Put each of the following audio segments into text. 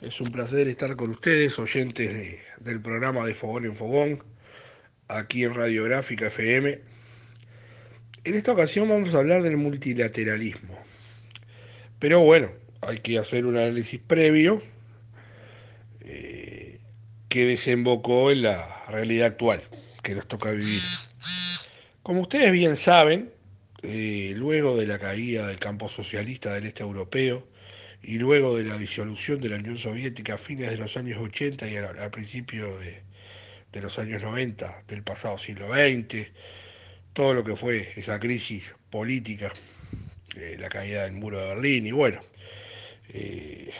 Es un placer estar con ustedes, oyentes del programa de Fogón en Fogón, aquí en Radiográfica FM. En esta ocasión vamos a hablar del multilateralismo. Pero bueno, hay que hacer un análisis previo eh, que desembocó en la realidad actual que nos toca vivir. Como ustedes bien saben, eh, luego de la caída del campo socialista del este europeo, y luego de la disolución de la Unión Soviética a fines de los años 80 y al, principio de, los años 90 del pasado siglo XX, todo lo que fue esa crisis política, eh, la caída del muro de Berlín y bueno, eh,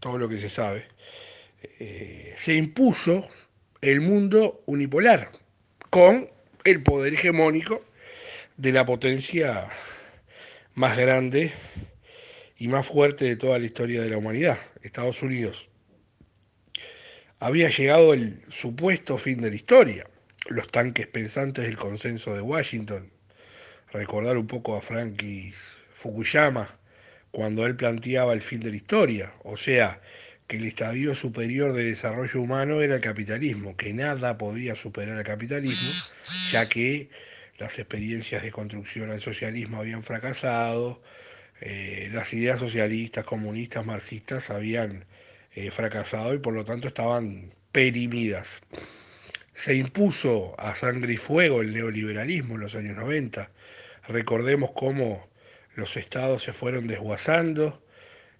todo lo que se sabe, eh, se impuso el mundo unipolar con el poder hegemónico de la potencia más grande y más fuerte de toda la historia de la humanidad, Estados Unidos. Había llegado el supuesto fin de la historia, los tanques pensantes del consenso de Washington. Recordar un poco a Frankie Fukuyama cuando él planteaba el fin de la historia, o sea, que el estadio superior de desarrollo humano era el capitalismo, que nada podía superar al capitalismo, ya que las experiencias de construcción al socialismo habían fracasado, eh, las ideas socialistas, comunistas, marxistas habían eh, fracasado y por lo tanto estaban perimidas. Se impuso a sangre y fuego el neoliberalismo en los años 90. Recordemos cómo los estados se fueron desguazando,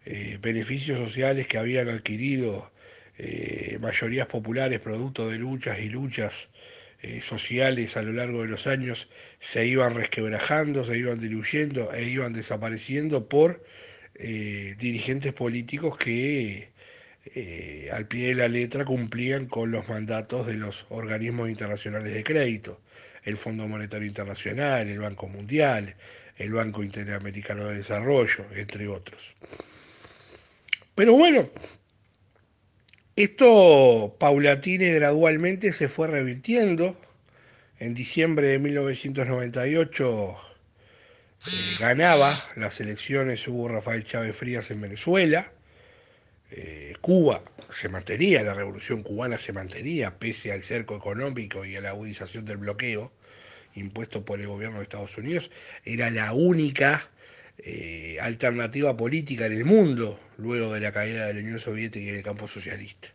eh, beneficios sociales que habían adquirido mayorías populares producto de luchas y luchas eh, sociales a lo largo de los años se iban resquebrajando, se iban diluyendo e iban desapareciendo por eh, dirigentes políticos que eh, al pie de la letra cumplían con los mandatos de los organismos internacionales de crédito, el Fondo Monetario Internacional, el Banco Mundial, el Banco Interamericano de Desarrollo, entre otros. Pero bueno, esto paulatine, gradualmente se fue revirtiendo. En diciembre de 1998 eh, ganaba las elecciones hubo Rafael Chávez Frías en Venezuela. Eh, Cuba se mantenía, la revolución cubana se mantenía pese al cerco económico y a la agudización del bloqueo impuesto por el gobierno de Estados Unidos. Era la única eh, alternativa política en el mundo luego de la caída de la Unión Soviética y del campo socialista.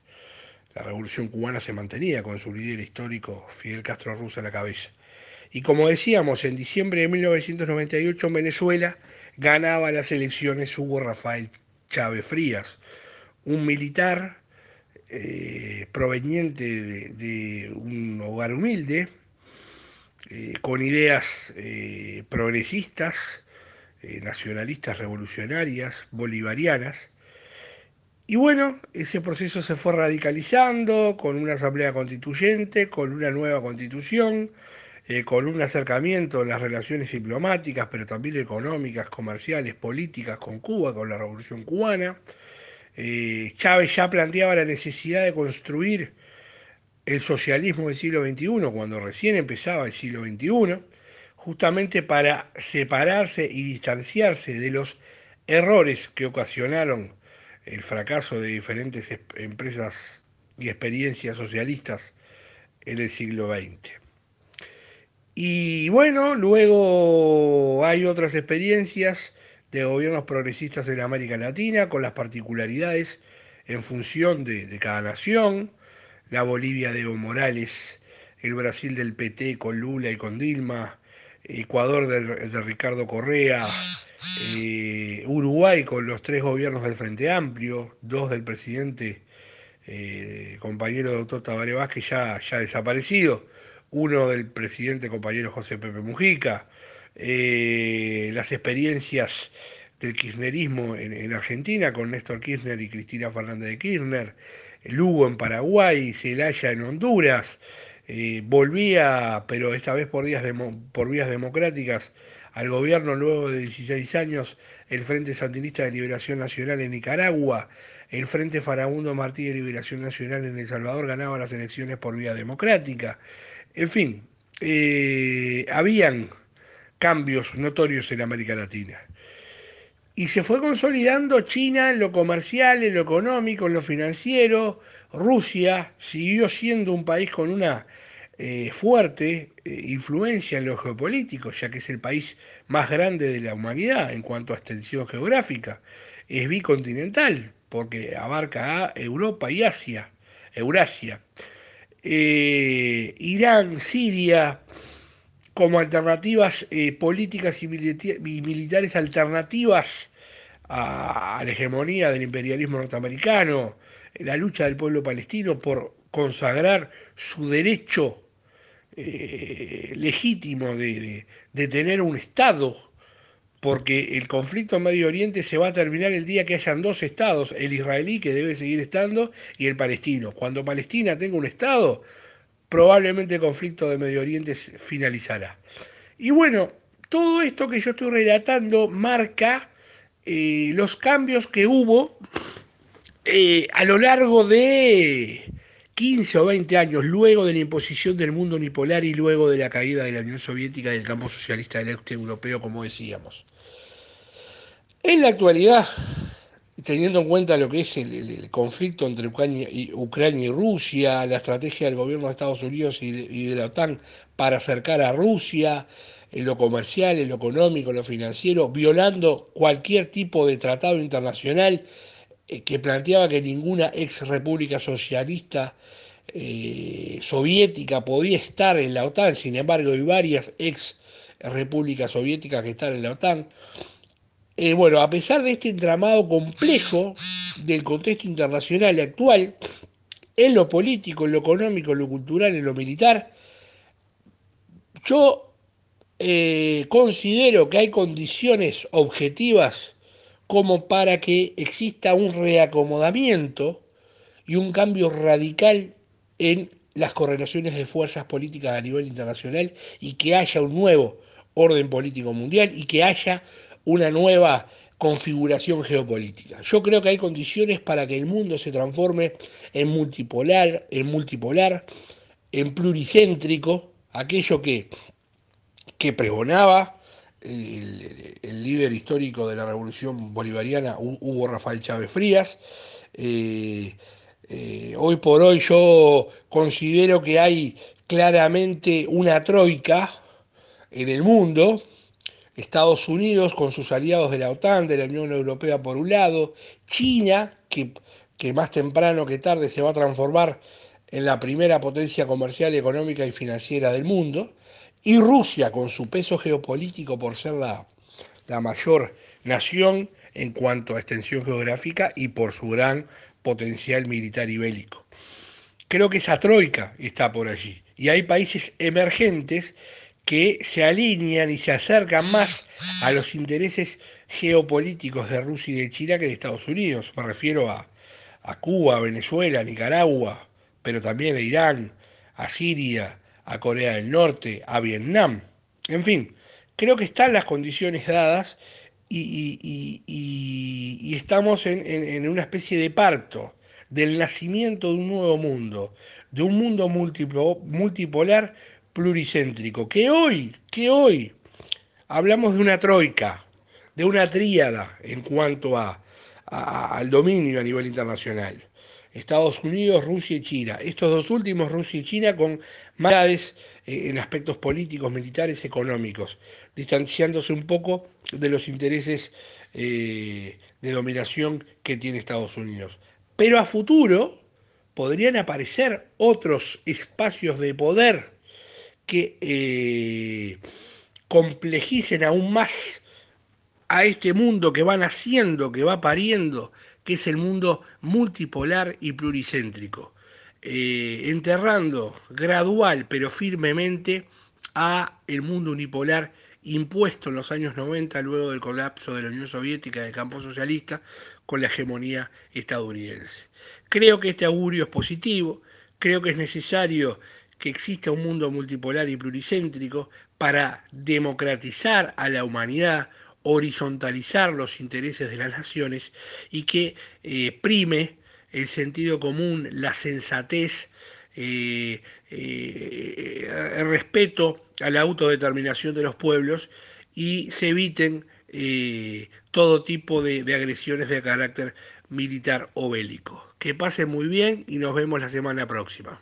La revolución cubana se mantenía con su líder histórico Fidel Castro Ruz a la cabeza. Y como decíamos, en diciembre de 1998 en Venezuela ganaba las elecciones Hugo Rafael Chávez Frías, un militar eh, proveniente de, un hogar humilde, eh, con ideas progresistas, eh, nacionalistas revolucionarias, bolivarianas. Y bueno, ese proceso se fue radicalizando con una asamblea constituyente, con una nueva constitución, eh, con un acercamiento en las relaciones diplomáticas, pero también económicas, comerciales, políticas con Cuba, con la revolución cubana. Eh, Chávez ya planteaba la necesidad de construir el socialismo del siglo XXI, cuando recién empezaba el siglo XXI justamente para separarse y distanciarse de los errores que ocasionaron el fracaso de diferentes empresas y experiencias socialistas en el siglo XX. Y bueno, luego hay otras experiencias de gobiernos progresistas en América Latina con las particularidades en función de, cada nación, la Bolivia de Evo Morales, el Brasil del PT con Lula y con Dilma, Ecuador de Ricardo Correa, eh, Uruguay con los tres gobiernos del Frente Amplio, dos del presidente eh, compañero doctor Tabaré Vázquez ya, ya desaparecido, uno del presidente compañero José Pepe Mujica, eh, las experiencias del kirchnerismo en, Argentina con Néstor Kirchner y Cristina Fernández de Kirchner, Lugo en Paraguay, Celaya en Honduras, eh, volvía, pero esta vez por, por vías democráticas, al gobierno luego de 16 años el Frente Sandinista de Liberación Nacional en Nicaragua, el Frente Farabundo Martí de Liberación Nacional en El Salvador ganaba las elecciones por vía democrática. En fin, eh, habían cambios notorios en América Latina. Y se fue consolidando China en lo comercial, en lo económico, en lo financiero, Rusia siguió siendo un país con una eh, fuerte eh, influencia en lo geopolítico, ya que es el país más grande de la humanidad en cuanto a extensión geográfica. Es bicontinental, porque abarca a Europa y Asia, Eurasia. Eh, Irán, Siria, como alternativas políticas y, militares alternativas a la hegemonía del imperialismo norteamericano, la lucha del pueblo palestino por consagrar su derecho eh, legítimo de, tener un Estado, porque el conflicto en Medio Oriente se va a terminar el día que hayan dos Estados, el israelí que debe seguir estando y el palestino. Cuando Palestina tenga un Estado, probablemente el conflicto de Medio Oriente finalizará. Y bueno, todo esto que yo estoy relatando marca eh, los cambios que hubo eh, a lo largo de 15 o 20 años, luego de la imposición del mundo unipolar y luego de la caída de la Unión Soviética y del campo socialista del este europeo, como decíamos. En la actualidad, teniendo en cuenta lo que es el, conflicto entre Ucrania y, Rusia, la estrategia del gobierno de Estados Unidos y de la OTAN para acercar a Rusia, en lo comercial, en lo económico, en lo financiero, violando cualquier tipo de tratado internacional eh, que planteaba que ninguna ex república socialista eh, soviética podía estar en la OTAN, sin embargo hay varias ex repúblicas soviéticas que están en la OTAN. Eh, bueno, a pesar de este entramado complejo del contexto internacional actual, en lo político, en lo económico, en lo cultural, en lo militar, yo considero que hay condiciones objetivas como para que exista un reacomodamiento y un cambio radical en las correlaciones de fuerzas políticas a nivel internacional y que haya un nuevo orden político mundial y que haya una nueva configuración geopolítica. Yo creo que hay condiciones para que el mundo se transforme en multipolar, en multipolar, en pluricéntrico, aquello que, que pregonaba el, líder histórico de la revolución bolivariana, Hugo Rafael Chávez Frías. Eh, eh, hoy por hoy yo considero que hay claramente una troika en el mundo, Estados Unidos con sus aliados de la OTAN, de la Unión Europea por un lado, China, que, que más temprano que tarde se va a transformar en la primera potencia comercial, económica y financiera del mundo, y Rusia, con su peso geopolítico por ser la, mayor nación en cuanto a extensión geográfica y por su gran potencial militar y bélico. Creo que esa troika está por allí. Y hay países emergentes que se alinean y se acercan más a los intereses geopolíticos de Rusia y de China que de Estados Unidos. Me refiero a, a Cuba, Venezuela, Nicaragua, pero también a Irán, a Siria, a Corea del Norte, a Vietnam. En fin, creo que están las condiciones dadas y, estamos en, una especie de parto del nacimiento de un nuevo mundo, de un mundo multipolar pluricéntrico, que hoy, que hoy hablamos de una troika, de una tríada en cuanto a, al dominio a nivel internacional. Estados Unidos, Rusia y China. Estos dos últimos, Rusia y China, con más eh, en aspectos políticos, militares, económicos, distanciándose un poco de los intereses eh, de dominación que tiene Estados Unidos. Pero a futuro podrían aparecer otros espacios de poder que eh, complejicen aún más a este mundo que va naciendo, que va pariendo que es el mundo multipolar y pluricéntrico, eh, enterrando gradual pero firmemente a el mundo unipolar impuesto en los años 90 luego del colapso de la Unión Soviética del campo socialista con la hegemonía estadounidense. Creo que este augurio es positivo, creo que es necesario que exista un mundo multipolar y pluricéntrico para democratizar a la humanidad, horizontalizar los intereses de las naciones y que eh, prime el sentido común, la sensatez, eh, eh, el respeto a la autodeterminación de los pueblos y se eviten todo tipo de, de agresiones de carácter militar o bélico. Que pase muy bien y nos vemos la semana próxima.